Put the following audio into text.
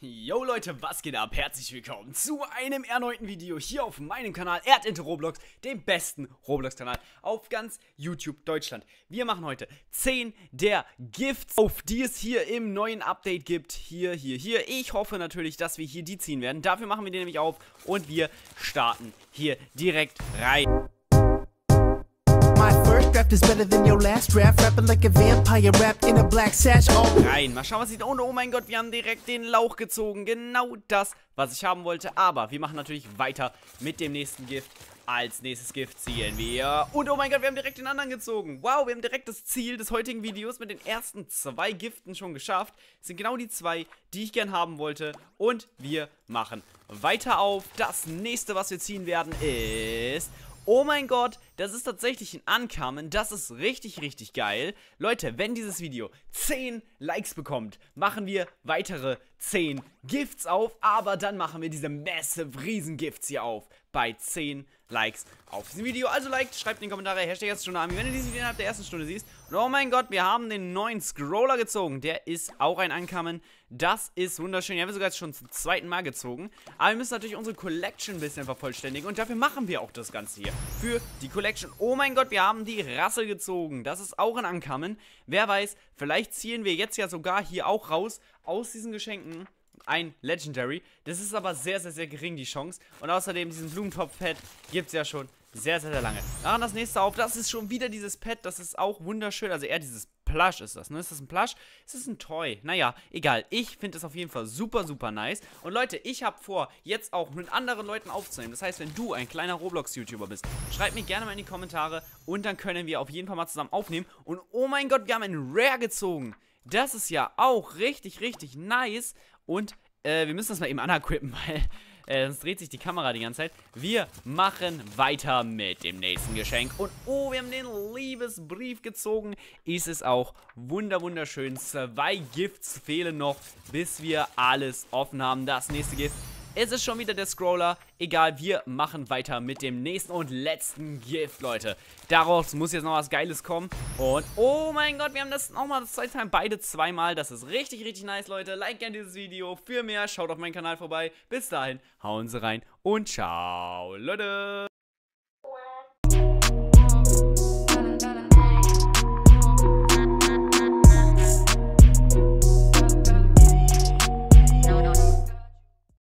Yo Leute, was geht ab? Herzlich willkommen zu einem erneuten Video hier auf meinem Kanal Erdinter Roblox, dem besten Roblox-Kanal auf ganz YouTube Deutschland. Wir machen heute 10 der Gifts, auf die es hier im neuen Update gibt. Hier, hier, hier. Ich hoffe natürlich, dass wir hier die ziehen werden. Dafür machen wir die nämlich auf und wir starten hier direkt rein. My first draft is better than your last draft. Rapping like a vampire, wrapped in a black sash. Oh. Rein, mal schauen, was sieht. Oh, oh mein Gott, wir haben direkt den Lauch gezogen. Genau das, was ich haben wollte. Aber wir machen natürlich weiter mit dem nächsten Gift. Als nächstes Gift zielen wir. Und oh mein Gott, wir haben direkt den anderen gezogen. Wow, wir haben direkt das Ziel des heutigen Videos mit den ersten zwei Giften schon geschafft. Das sind genau die zwei, die ich gern haben wollte. Und wir machen weiter auf. Das nächste, was wir ziehen werden, ist... Oh mein Gott, das ist tatsächlich ein Ankamen. Das ist richtig, richtig geil. Leute, wenn dieses Video 10 Likes bekommt, machen wir weitere 10 Gifts auf. Aber dann machen wir diese massive Riesengifts hier auf. Bei 10 Likes auf diesem Video. Also liked, schreibt in die Kommentare, Hashtag erste Stunde Ami, wenn du dieses Video innerhalb der ersten Stunde siehst. Und oh mein Gott, wir haben den neuen Scroller gezogen. Der ist auch ein Ankamen. Das ist wunderschön. Die haben wir sogar jetzt schon zum zweiten Mal gezogen. Aber wir müssen natürlich unsere Collection ein bisschen vervollständigen. Und dafür machen wir auch das Ganze hier. Für die Collection. Collection. Oh mein Gott, wir haben die Rasse gezogen. Das ist auch ein Ankommen. Wer weiß, vielleicht ziehen wir jetzt ja sogar hier auch raus aus diesen Geschenken ein Legendary. Das ist aber sehr, sehr, sehr gering, die Chance. Und außerdem, diesen Blumentopf-Pad gibt es ja schon sehr, sehr, sehr lange. Machen das nächste auf. Das ist schon wieder dieses Pad. Das ist auch wunderschön. Also eher dieses Plush ist das, ne? Ist das ein Plush? Ist das ein Toy? Naja, egal. Ich finde es auf jeden Fall super, super nice. Und Leute, ich habe vor, jetzt auch mit anderen Leuten aufzunehmen. Das heißt, wenn du ein kleiner Roblox-YouTuber bist, schreib mir gerne mal in die Kommentare und dann können wir auf jeden Fall mal zusammen aufnehmen. Und oh mein Gott, wir haben einen Rare gezogen. Das ist ja auch richtig, richtig nice. Und äh, wir müssen das mal eben anerquippen, weil äh, sonst dreht sich die Kamera die ganze Zeit. Wir machen weiter mit dem nächsten Geschenk. Und oh, wir haben den Liebesbrief gezogen. Ist es auch wunder wunderschön. Zwei Gifts fehlen noch, bis wir alles offen haben. Das nächste Gift es ist schon wieder der Scroller. Egal, wir machen weiter mit dem nächsten und letzten Gift, Leute. Daraus muss jetzt noch was Geiles kommen. Und, oh mein Gott, wir haben das nochmal das zweite Mal, beide zweimal. Das ist richtig, richtig nice, Leute. Like gerne dieses Video. Für mehr, schaut auf meinen Kanal vorbei. Bis dahin, hauen Sie rein und ciao, Leute.